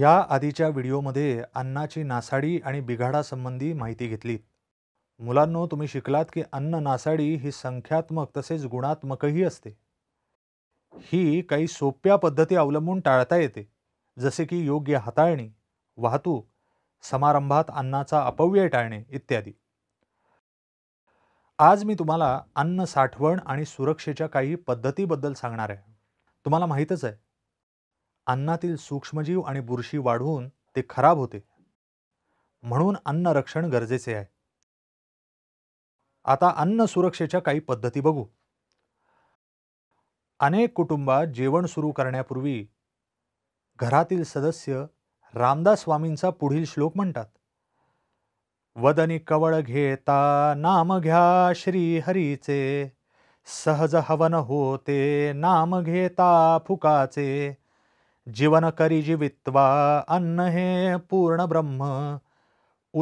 या आधीच्या व्हिडिओमध्ये अन्नाची नासाडी आणि बिघाडासंबंधी माहिती घेतलीत मुलांनो तुम्ही शिकलात की अन्न नासाडी ही संख्यात्मक तसेच गुणात्मकही असते ही काही सोप्या पद्धती अवलंबून टाळता येते जसे की योग्य हाताळणी वाहतूक समारंभात अन्नाचा अपव्यय टाळणे इत्यादी आज मी तुम्हाला अन्न साठवण आणि सुरक्षेच्या काही पद्धतीबद्दल सांगणार आहे तुम्हाला माहीतच आहे अन्नातील सूक्ष्मजीव आणि बुरशी वाढवून ते खराब होते म्हणून अन्न रक्षण गरजेचे आहे आता अन्न सुरक्षेच्या काही पद्धती बघू अनेक कुटुंबात जेवण सुरू करण्यापूर्वी घरातील सदस्य रामदास स्वामींचा पुढील श्लोक म्हणतात वदनी कवळ घेता नाम घ्या श्री हरीचे सहज हवन होते नाम घेता फुकाचे जीवन करी जीवित्वा अन्न हे पूर्ण ब्रह्म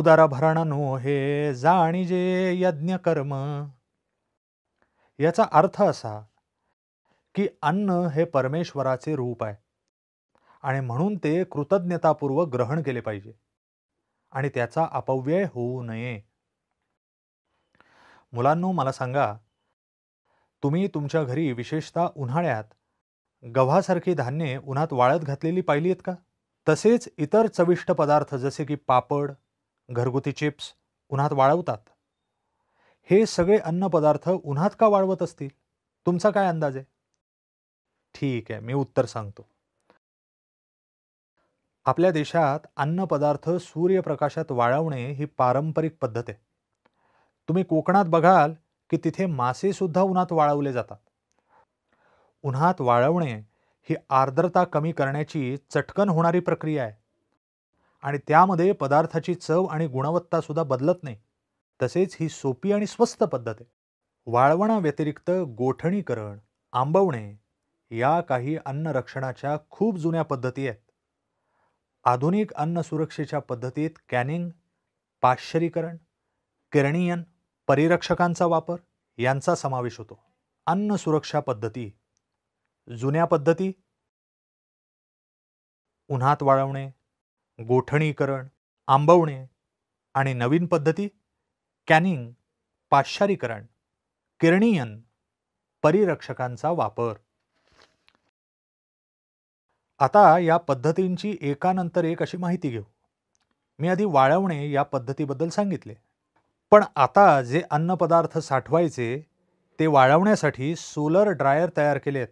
उदर भरण नो हे जाणीजे यज्ञ कर्म याचा अर्थ असा की अन्न हे परमेश्वराचे रूप आहे आणि म्हणून ते कृतज्ञतापूर्वक ग्रहण केले पाहिजे आणि त्याचा अपव्यय होऊ नये मुलांनो मला सांगा तुम्ही तुमच्या घरी विशेषतः उन्हाळ्यात गव्हासारखी धान्ये उन्हात वाळत घातलेली पाहिली आहेत का तसेच इतर चविष्ट पदार्थ जसे की पापड घरगुती चिप्स उन्हात वाळवतात हे सगळे अन्न पदार्थ उन्हात का वाळवत असतील तुमचा काय अंदाज आहे ठीक आहे मी उत्तर सांगतो आपल्या देशात अन्न पदार्थ सूर्यप्रकाशात वाळवणे ही पारंपरिक पद्धत आहे तुम्ही कोकणात बघाल की तिथे मासेसुद्धा उन्हात वाळवले जातात उन्हात वाळवणे ही आर्द्रता कमी करण्याची चटकन होणारी प्रक्रिया आहे आणि त्यामध्ये पदार्थाची चव आणि गुणवत्तासुद्धा बदलत नाही तसेच ही सोपी आणि स्वस्त पद्धत आहे वाळवणाव्यतिरिक्त गोठणीकरण आंबवणे या काही अन्नरक्षणाच्या खूप जुन्या पद्धती आहेत आधुनिक अन्न सुरक्षेच्या पद्धतीत कॅनिंग पाश्चरीकरण किरणीयन परिरक्षकांचा वापर यांचा समावेश होतो अन्न सुरक्षा पद्धती जुन्या पद्धती उन्हात वाळवणे गोठणीकरण आंबवणे आणि नवीन पद्धती कॅनिंग पाश्चारीकरण किरणीयन परिरक्षकांचा वापर आता या पद्धतींची एकानंतर एक अशी माहिती घेऊ मी आधी वाळवणे या पद्धतीबद्दल सांगितले पण आता जे अन्नपदार्थ साठवायचे ते वाळवण्यासाठी सोलर ड्रायर तयार केलेत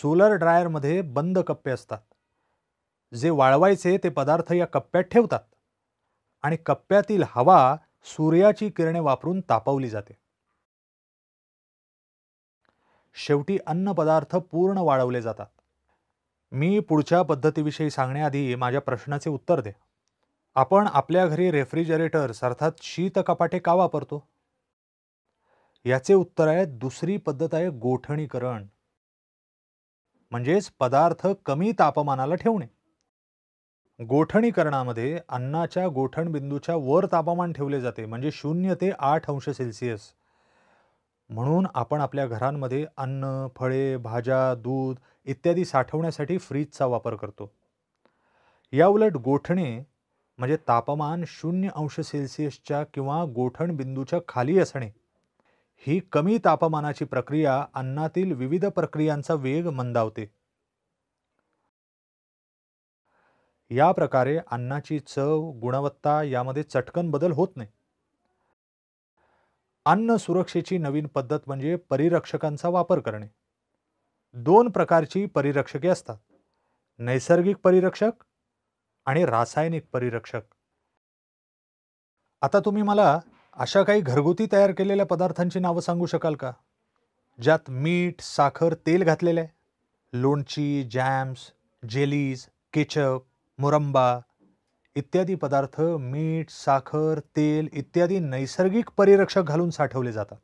सोलर ड्रायरमध्ये बंद कप्पे असतात जे वाळवायचे ते पदार्थ या कप्प्यात ठेवतात आणि कप्प्यातील हवा सूर्याची किरणे वापरून तापवली जाते शेवटी अन्न पदार्थ पूर्ण वाळवले जातात मी पुढच्या पद्धतीविषयी सांगण्याआधी माझ्या प्रश्नाचे उत्तर दे आपण आपल्या घरी रेफ्रिजरेटर्स अर्थात शीत कपाटे का वापरतो याचे उत्तर आहे दुसरी पद्धत आहे गोठणीकरण म्हणजेच पदार्थ कमी तापमानाला ठेवणे गोठणीकरणामध्ये अन्नाच्या गोठणबिंदूच्या वर तापमान ठेवले जाते म्हणजे शून्य ते आठ अंश सेल्सिअस म्हणून आपण आपल्या घरांमध्ये अन्न फळे भाज्या दूध इत्यादी साठवण्यासाठी फ्रीजचा वापर करतो याउलट गोठणे म्हणजे तापमान शून्य अंश सेल्सिअसच्या किंवा गोठणबिंदूच्या खाली असणे ही कमी तापमानाची प्रक्रिया अन्नातील विविध प्रक्रियांचा वेग मंदावते या प्रकारे अन्नाची चव गुणवत्ता यामध्ये चटकन बदल होत नाही अन्न सुरक्षेची नवीन पद्धत म्हणजे परिरक्षकांचा वापर करणे दोन प्रकारची परिरक्षके असतात नैसर्गिक परिरक्षक आणि रासायनिक परिरक्षक आता तुम्ही मला अशा काही घरगुती तयार केलेल्या पदार्थांची नावं सांगू शकाल का ज्यात मीठ साखर तेल घातलेलं आहे लोणची जॅम्स जेलीज केचप मुरंबा इत्यादी पदार्थ मीठ साखर तेल इत्यादी नैसर्गिक परिरक्षक घालून साठवले जातात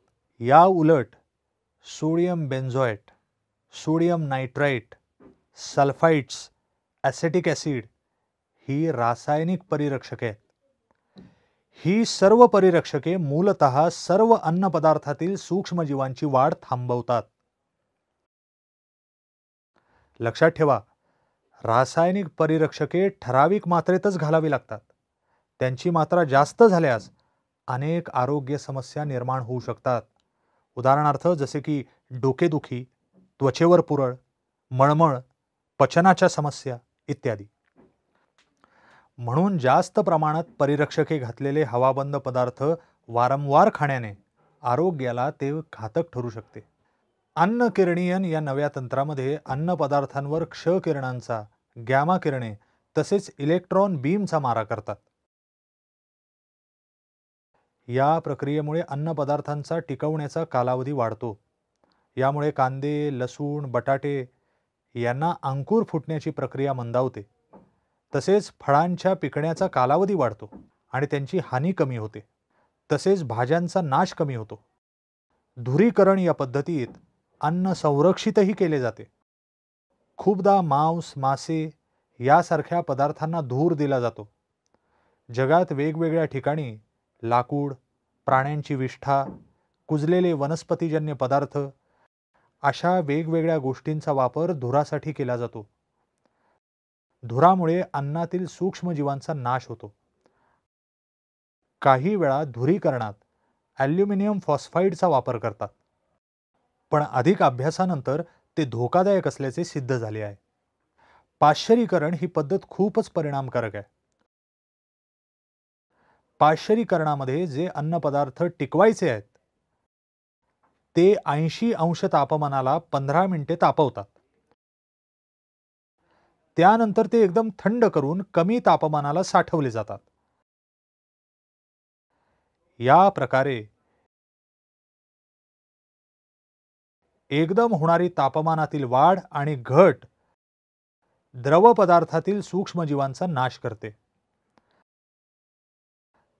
या उलट sodium benzoate sodium nitrite sulphites acetic acid ही रासायनिक परिरक्षक आहेत ही सर्व परिरक्षके मूलत सर्व अन्नपदार्थातील सूक्ष्मजीवांची वाढ थांबवतात लक्षात ठेवा रासायनिक परिरक्षके ठराविक मात्रेतच घालावी लागतात त्यांची मात्रा जास्त झाल्यास अनेक आरोग्य समस्या निर्माण होऊ शकतात उदाहरणार्थ जसे की डोकेदुखी त्वचेवर पुरळ मळमळ पचनाच्या समस्या इत्यादी म्हणून जास्त प्रमाणात परिरक्षके घातलेले हवाबंद पदार्थ वारंवार खाण्याने आरोग्याला ते घातक ठरू शकते अन्न किरणीयन या नव्या तंत्रामध्ये अन्न पदार्थांवर क्ष किरणांचा गॅमा किरणे तसेच इलेक्ट्रॉन बीमचा मारा करतात या प्रक्रियेमुळे अन्न पदार्थांचा टिकवण्याचा कालावधी वाढतो यामुळे कांदे लसूण बटाटे यांना अंकुर फुटण्याची प्रक्रिया मंदावते तसेच फळांच्या पिकण्याचा कालावधी वाढतो आणि त्यांची हानी कमी होते तसेच भाज्यांचा नाश कमी होतो धुरीकरण या पद्धतीत अन्न संरक्षितही केले जाते खूपदा मांस मासे यासारख्या पदार्थांना धूर दिला जातो जगात वेगवेगळ्या ठिकाणी लाकूड प्राण्यांची विष्ठा कुजलेले वनस्पतीजन्य पदार्थ अशा वेगवेगळ्या गोष्टींचा वापर धुरासाठी केला जातो धुरामुळे अन्नातील सूक्ष्मजीवांचा नाश होतो काही वेळा धुरीकरणात ॲल्युमिनियम फॉस्फाईडचा वापर करतात पण अधिक अभ्यासानंतर ते धोकादायक असल्याचे सिद्ध झाले आहे पाश्चरीकरण ही पद्धत खूपच परिणामकारक आहे पाश्चरीकरणामध्ये जे अन्नपदार्थ टिकवायचे आहेत ते ऐंशी अंश तापमानाला पंधरा मिनिटे तापवतात त्यानंतर ते एकदम थंड करून कमी तापमानाला साठवले जातात या प्रकारे एकदम होणारी तापमानातील वाढ आणि घट द्रव पदार्थातील सूक्ष्मजीवांचा नाश करते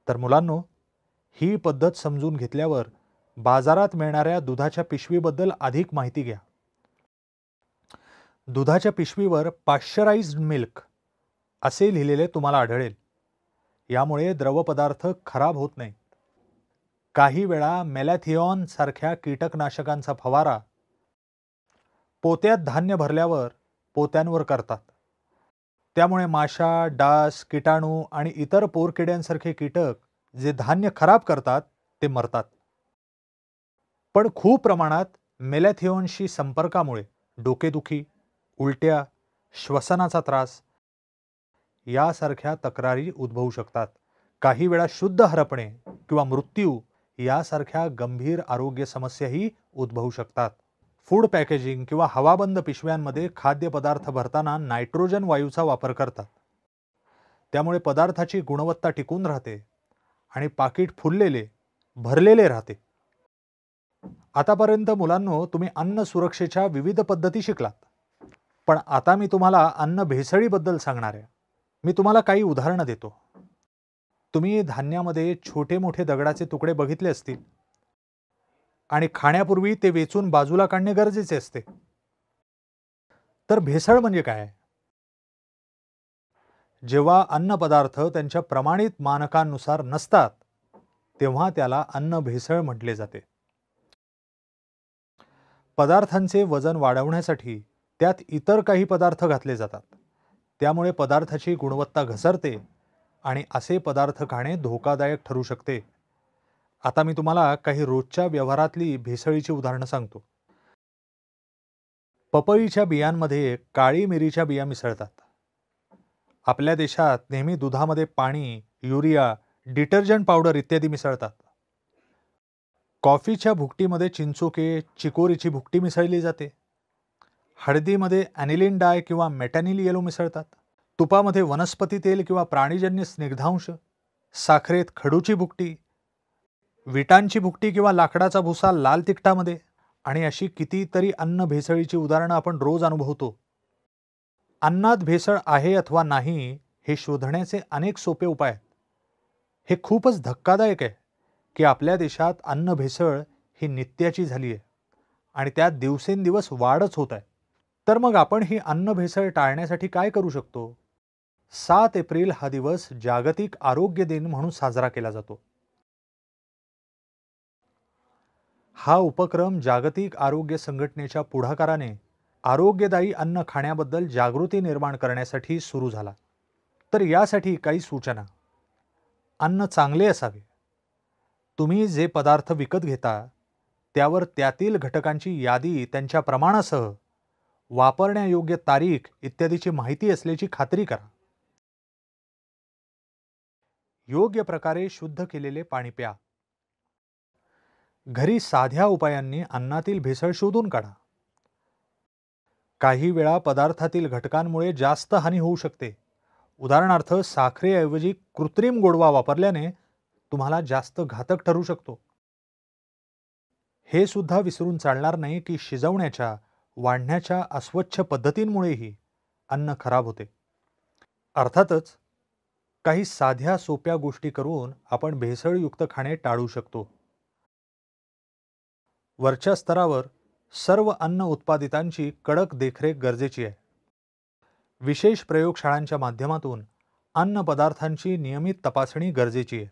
तर मुलांनो ही पद्धत समजून घेतल्यावर बाजारात मिळणाऱ्या दुधाच्या पिशवीबद्दल अधिक माहिती घ्या दुधाच्या पिशवीवर पाश्चराइज्ड मिल्क असे लिहिलेले तुम्हाला आढळेल यामुळे द्रवपदार्थ खराब होत नाही काही वेळा मेलॅथिऑनसारख्या सारख्या कीटकनाशकांचा फवारा पोत्यात धान्य भरल्यावर पोत्यांवर करतात त्यामुळे माशा डास किटाणू आणि इतर पोरकिड्यांसारखे कीटक जे धान्य खराब करतात ते मरतात पण खूप प्रमाणात मेलॅथिओनशी संपर्कामुळे डोकेदुखी उलट्या श्वसनाचा त्रास यासारख्या तक्रारी उद्भवू शकतात काही वेळा शुद्ध हरपणे किंवा मृत्यू यासारख्या गंभीर आरोग्य समस्याही उद्भवू शकतात फूड पॅकेजिंग किंवा हवाबंद पिशव्यांमध्ये खाद्यपदार्थ भरताना नायट्रोजन वायूचा वापर करतात त्यामुळे पदार्थाची गुणवत्ता टिकून राहते आणि पाकिट फुललेले भरलेले राहते आतापर्यंत मुलांनो तुम्ही अन्न सुरक्षेच्या विविध पद्धती शिकलात पण आता मी तुम्हाला अन्न भेसळीबद्दल सांगणार आहे मी तुम्हाला काही उदाहरणं देतो तुम्ही धान्यामध्ये छोटे मोठे दगडाचे तुकडे बघितले असतील आणि खाण्यापूर्वी ते वेचून बाजूला काढणे गरजेचे असते तर भेसळ म्हणजे काय जेव्हा अन्न पदार्थ त्यांच्या प्रमाणित मानकांनुसार नसतात तेव्हा त्याला अन्न भेसळ म्हटले जाते पदार्थांचे वजन वाढवण्यासाठी त्यात इतर काही पदार्थ घातले जातात त्यामुळे पदार्थाची गुणवत्ता घसरते आणि असे पदार्थ खाणे धोकादायक ठरू शकते आता मी तुम्हाला काही रोजच्या व्यवहारातली भेसळीची उदाहरणं सांगतो पपईच्या बियांमध्ये काळी मिरीच्या बिया मिसळतात आपल्या देशात नेहमी दुधामध्ये पाणी युरिया डिटर्जंट पावडर इत्यादी मिसळतात कॉफीच्या भुकटीमध्ये चिंचोके चिकोरीची भुकटी मिसळली जाते हळदीमध्ये ॲनिलिन डाय किंवा मेटॅनिल येलो मिसळतात तुपामध्ये वनस्पती तेल किंवा प्राणीजन्य स्निग्धांश साखरेत खडूची भुकटी विटांची भुकटी किंवा लाकडाचा भुसा लाल तिखटामध्ये आणि अशी कितीतरी अन्न भेसळीची उदाहरणं आपण रोज अनुभवतो अन्नात भेसळ आहे अथवा नाही हे शोधण्याचे अनेक सोपे उपाय आहेत हे खूपच धक्कादायक आहे की आपल्या देशात अन्न भेसळ ही नित्याची झाली आहे आणि त्यात दिवसेंदिवस वाढच होत आहे तर मग आपण ही अन्न भेसळ टाळण्यासाठी काय करू शकतो सात एप्रिल हा दिवस जागतिक आरोग्य दिन म्हणून साजरा केला जातो हा उपक्रम जागतिक आरोग्य संघटनेच्या पुढाकाराने आरोग्यदायी अन्न खाण्याबद्दल जागृती निर्माण करण्यासाठी सुरू झाला तर यासाठी काही सूचना अन्न चांगले असावे तुम्ही जे पदार्थ विकत घेता त्यावर त्यातील घटकांची यादी त्यांच्या प्रमाणासह वापरण्यायोग्य तारीख इत्यादीची माहिती असल्याची खात्री करा योग्य प्रकारे शुद्ध केलेले पाणी प्या घरी साध्या उपायांनी अन्नातील भेसळ शोधून काढा काही वेळा पदार्थातील घटकांमुळे जास्त हानी होऊ शकते उदाहरणार्थ साखरेऐवजी कृत्रिम गोडवा वापरल्याने तुम्हाला जास्त घातक ठरू शकतो हे सुद्धा विसरून चालणार नाही की शिजवण्याच्या वाढण्याच्या अस्वच्छ पद्धतींमुळेही अन्न खराब होते अर्थातच काही साध्या सोप्या गोष्टी करून आपण भेसळयुक्त खाणे टाळू शकतो वरच्या स्तरावर सर्व अन्न उत्पादितांची कडक देखरेख गरजेची आहे विशेष प्रयोगशाळांच्या माध्यमातून अन्न पदार्थांची नियमित तपासणी गरजेची आहे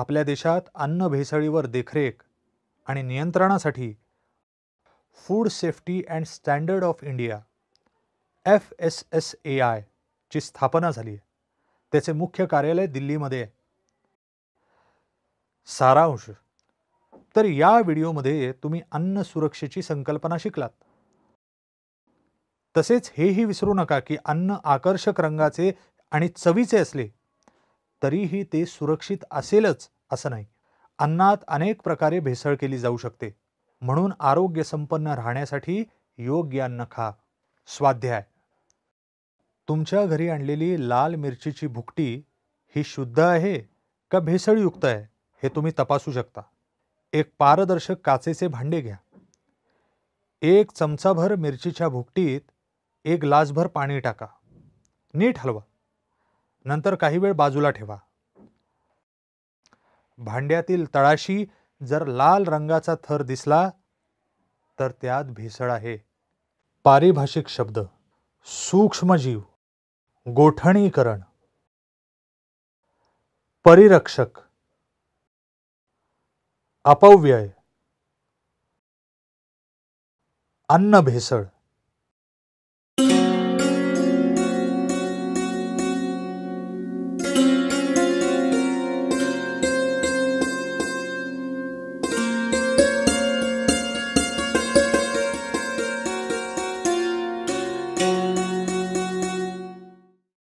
आपल्या देशात अन्न भेसळीवर देखरेख आणि नियंत्रणासाठी food safety and standard of India F S S A I ची स्थापना झाली आहे त्याचे मुख्य कार्यालय दिल्लीमध्ये आहे सारांश तर या व्हिडिओमध्ये तुम्ही अन्न सुरक्षेची संकल्पना शिकलात तसेच हेही विसरू नका की अन्न आकर्षक रंगाचे आणि चवीचे असले तरीही ते सुरक्षित असेलच असं नाही अन्नात अनेक प्रकारे भेसळ केली जाऊ शकते म्हणून आरोग्य संपन्न राहण्यासाठी योग्य अन्न खा स्वाध्याय तुमच्या घरी आणलेली लाल मिरचीची भुकटी ही शुद्ध आहे का भेसळयुक्त आहे हे तुम्ही तपासू शकता एक पारदर्शक काचेचे भांडे घ्या एक चमचाभर मिरचीच्या भुकटीत एक ग्लासभर पाणी टाका नीट हलवा नंतर काही वेळ बाजूला ठेवा भांड्यातील तळाशी जर लाल रंगाचा थर दिसला तर त्यात भेसळ आहे पारिभाषिक शब्द सूक्ष्मजीव गोठणीकरण परिरक्षक अपव्यय अन्न भेसळ